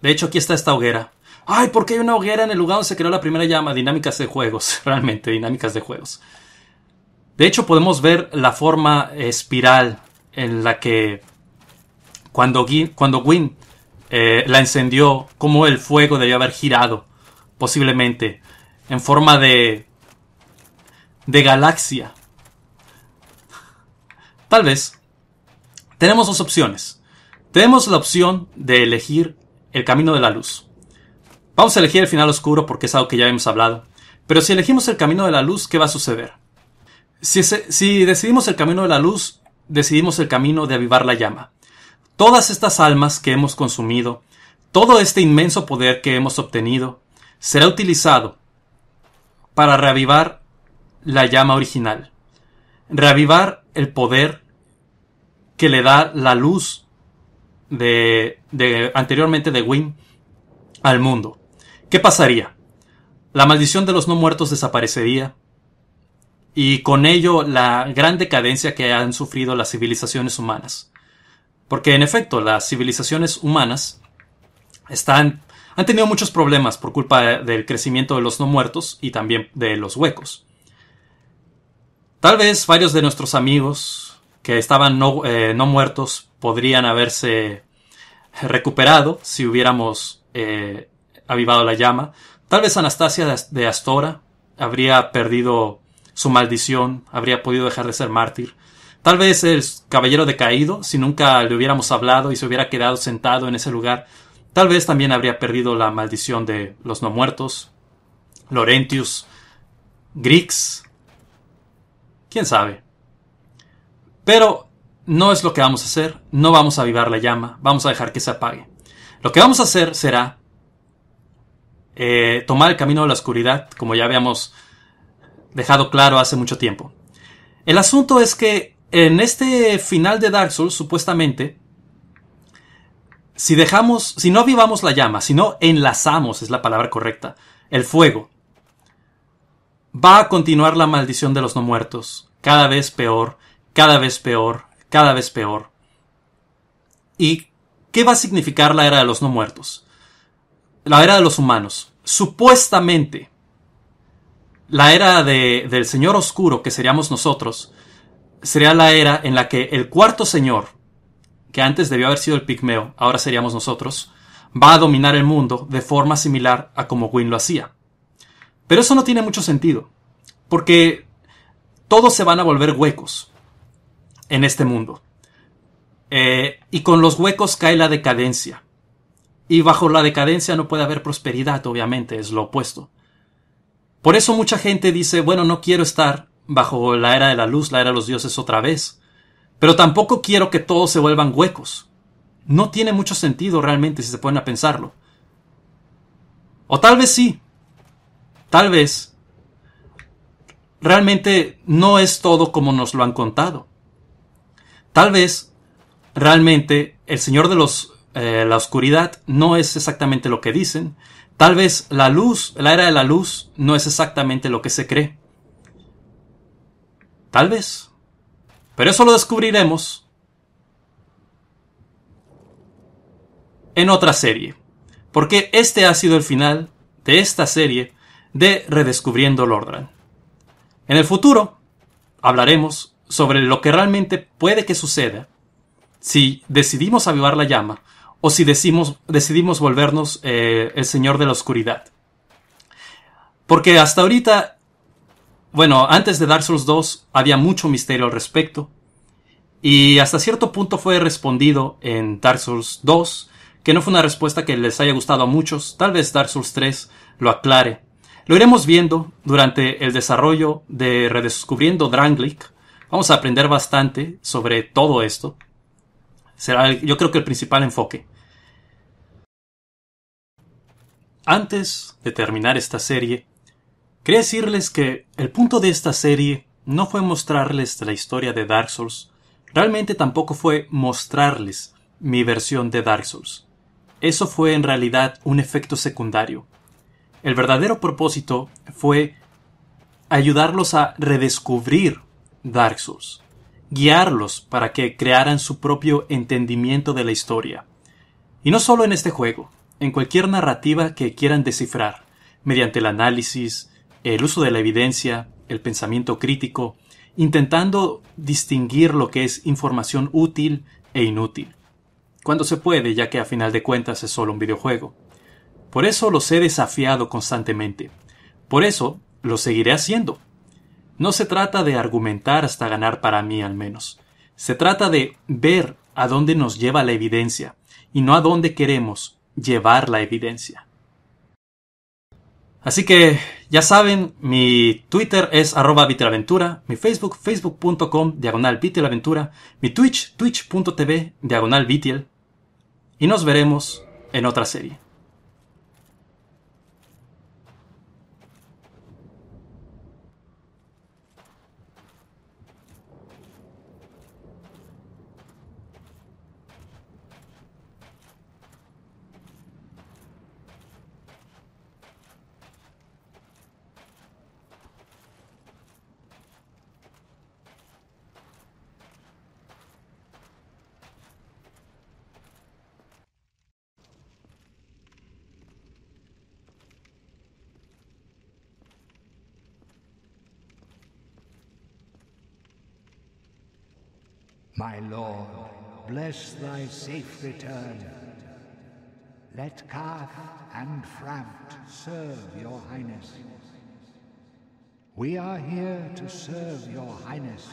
De hecho, aquí está esta hoguera. Ay, ¿por qué hay una hoguera en el lugar donde se creó la primera llama? Dinámicas de juegos, realmente, dinámicas de juegos. De hecho, podemos ver la forma espiral en la que cuando, cuando Gwyn eh, la encendió, como el fuego debió haber girado, posiblemente, en forma de de galaxia. Tal vez tenemos dos opciones. Tenemos la opción de elegir el camino de la luz. Vamos a elegir el final oscuro porque es algo que ya hemos hablado. Pero si elegimos el camino de la luz, ¿qué va a suceder? Si, si decidimos el camino de la luz, decidimos el camino de avivar la llama. Todas estas almas que hemos consumido, todo este inmenso poder que hemos obtenido, será utilizado para reavivar la llama original, reavivar el poder que le da la luz de, anteriormente de Wim al mundo. ¿Qué pasaría? La maldición de los no muertos desaparecería y con ello la gran decadencia que han sufrido las civilizaciones humanas. Porque en efecto, las civilizaciones humanas están, han tenido muchos problemas por culpa del crecimiento de los no muertos y también de los huecos. Tal vez varios de nuestros amigos que estaban no, eh, muertos podrían haberse recuperado si hubiéramos eh, avivado la llama. Tal vez Anastasia de Astora habría perdido su maldición, habría podido dejar de ser mártir. Tal vez el caballero decaído, si nunca le hubiéramos hablado y se hubiera quedado sentado en ese lugar, tal vez también habría perdido la maldición de los no muertos. Laurentius, Grix, ¿Quién sabe? Pero no es lo que vamos a hacer, no vamos a avivar la llama, vamos a dejar que se apague. Lo que vamos a hacer será eh, tomar el camino de la oscuridad, como ya habíamos dejado claro hace mucho tiempo. El asunto es que en este final de Dark Souls, supuestamente, si dejamos, si no avivamos la llama, si no enlazamos, es la palabra correcta, el fuego Va a continuar la maldición de los no muertos, cada vez peor, cada vez peor, cada vez peor. ¿Y qué va a significar la era de los no muertos? La era de los humanos. Supuestamente, la era del Señor Oscuro, que seríamos nosotros, sería la era en la que el cuarto Señor, que antes debió haber sido el pigmeo, ahora seríamos nosotros, va a dominar el mundo de forma similar a como Gwyn lo hacía. Pero eso no tiene mucho sentido, porque todos se van a volver huecos en este mundo. Eh, y con los huecos cae la decadencia. Y bajo la decadencia no puede haber prosperidad, obviamente, es lo opuesto. Por eso mucha gente dice, bueno, no quiero estar bajo la era de la luz, la era de los dioses otra vez, pero tampoco quiero que todos se vuelvan huecos. No tiene mucho sentido realmente si se ponen a pensarlo. O tal vez sí, Tal vez realmente no es todo como nos lo han contado. Tal vez realmente el Señor de los, eh, la Oscuridad no es exactamente lo que dicen. Tal vez la luz, la era de la luz, no es exactamente lo que se cree. Tal vez. Pero eso lo descubriremos en otra serie. Porque este ha sido el final de esta serie de Redescubriendo Lordran. En el futuro hablaremos sobre lo que realmente puede que suceda si decidimos avivar la llama o si decidimos volvernos eh, el Señor de la Oscuridad. Porque hasta ahorita, bueno, antes de Dark Souls 2 había mucho misterio al respecto y hasta cierto punto fue respondido en Dark Souls 2, que no fue una respuesta que les haya gustado a muchos, tal vez Dark Souls 3 lo aclare lo iremos viendo durante el desarrollo de Redescubriendo Dranglick. Vamos a aprender bastante sobre todo esto. Será, yo creo que el principal enfoque. Antes de terminar esta serie, quería decirles que el punto de esta serie no fue mostrarles la historia de Dark Souls, realmente tampoco fue mostrarles mi versión de Dark Souls. Eso fue en realidad un efecto secundario. El verdadero propósito fue ayudarlos a redescubrir Dark Souls, guiarlos para que crearan su propio entendimiento de la historia. Y no solo en este juego, en cualquier narrativa que quieran descifrar, mediante el análisis, el uso de la evidencia, el pensamiento crítico, intentando distinguir lo que es información útil e inútil. Cuando se puede, ya que a final de cuentas es solo un videojuego. Por eso los he desafiado constantemente. Por eso lo seguiré haciendo. No se trata de argumentar hasta ganar para mí al menos. Se trata de ver a dónde nos lleva la evidencia y no a dónde queremos llevar la evidencia. Así que ya saben, mi Twitter es arroba Vitelaventura, mi Facebook, facebook.com, diagonal mi Twitch, twitch.tv, diagonal y nos veremos en otra serie. My Lord, bless thy safe return. Let Calf and Framt serve your Highness. We are here to serve your Highness.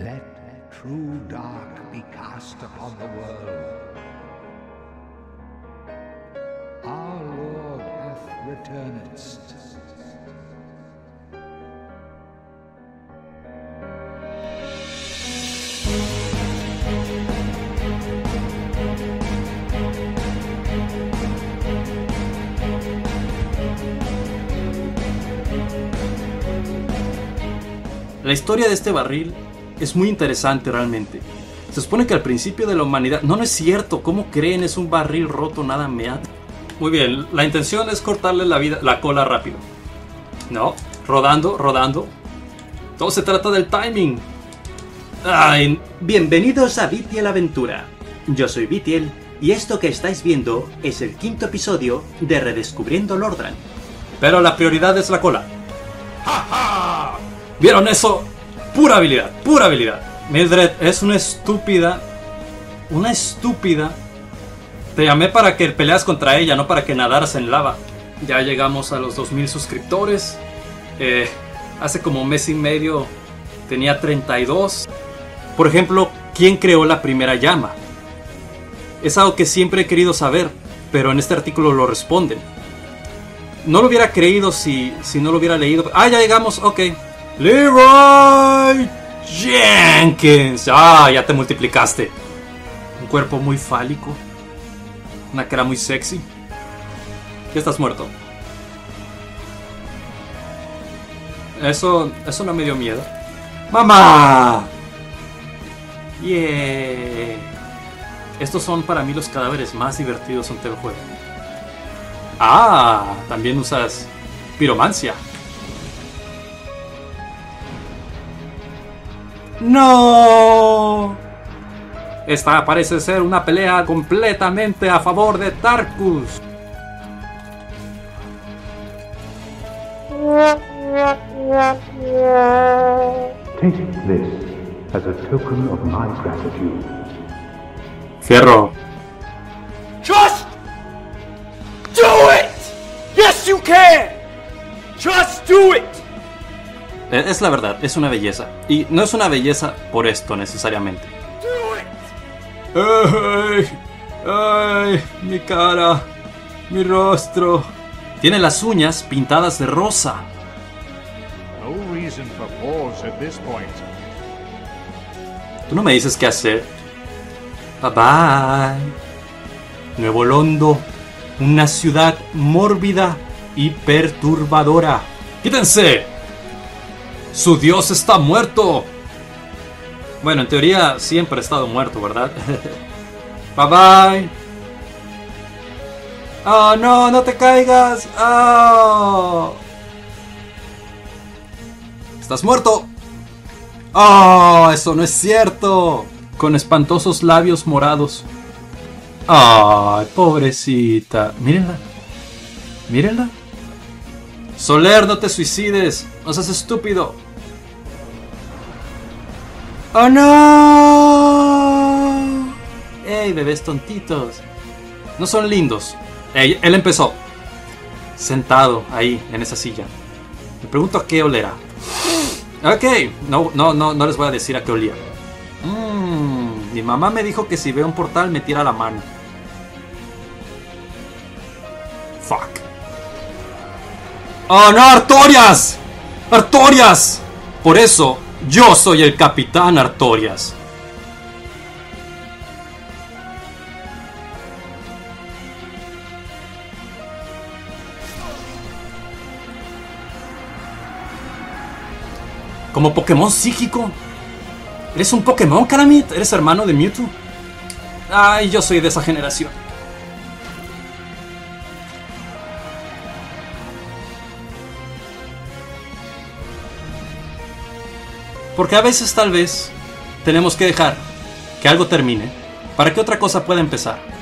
Let true dark be cast upon the world. La historia de este barril es muy interesante realmente. Se supone que al principio de la humanidad... No, no es cierto. ¿Cómo creen? Es un barril roto nada meado muy bien, la intención es cortarle la, vida, la cola rápido. No, rodando, rodando. Todo se trata del timing. bienvenidos a Vitiel Aventura. Yo soy Vitiel y esto que estáis viendo es el quinto episodio de Redescubriendo Lordran. Pero la prioridad es la cola. ¡Ja, ja! vieron eso? Pura habilidad, pura habilidad. Mildred es una estúpida, una estúpida te llamé para que peleas contra ella, no para que nadaras en lava. Ya llegamos a los 2000 suscriptores. Eh, hace como un mes y medio tenía 32. Por ejemplo, ¿quién creó la primera llama? Es algo que siempre he querido saber, pero en este artículo lo responden. No lo hubiera creído si, si no lo hubiera leído. Ah, ya llegamos, ok. Leroy Jenkins. Ah, ya te multiplicaste. Un cuerpo muy fálico, una cara muy sexy. Ya estás muerto. Eso, eso no me dio miedo. ¡Mamá! Yeah. Estos son para mí los cadáveres más divertidos ante el juego. Ah, también usas piromancia. No. Esta parece ser una pelea completamente a favor de Tarkus. Cierro. Just do it. Yes, you can. Just do it. E, es la verdad, es una belleza. Y no es una belleza por esto necesariamente. ¡Ay! ¡Ay! ¡Mi cara! ¡Mi rostro! Tiene las uñas pintadas de rosa. Tú no me dices qué hacer. Bye Nuevo Londo, una ciudad mórbida y perturbadora. ¡Quítense! ¡Su dios está muerto! Bueno, en teoría siempre he estado muerto, ¿verdad? bye bye. Oh, no, no te caigas. Oh. Estás muerto. Oh, eso no es cierto. Con espantosos labios morados. Ay, pobrecita. Mírenla. Mírenla. Soler, no te suicides. No seas estúpido. ¡Oh no! ¡Ey, bebés tontitos! No son lindos. Ey, él empezó. Sentado ahí, en esa silla. Me pregunto a qué olerá. Ok, no, no, no, no les voy a decir a qué olía. Mm, mi mamá me dijo que si veo un portal me tira la mano. Fuck. ¡Oh no, Artorias! ¡Artorias! Por eso yo soy el capitán Artorias. Como Pokémon psíquico. ¿Eres un Pokémon, Karamit? ¿Eres hermano de Mewtwo? Ay, yo soy de esa generación. Porque a veces tal vez tenemos que dejar que algo termine para que otra cosa pueda empezar.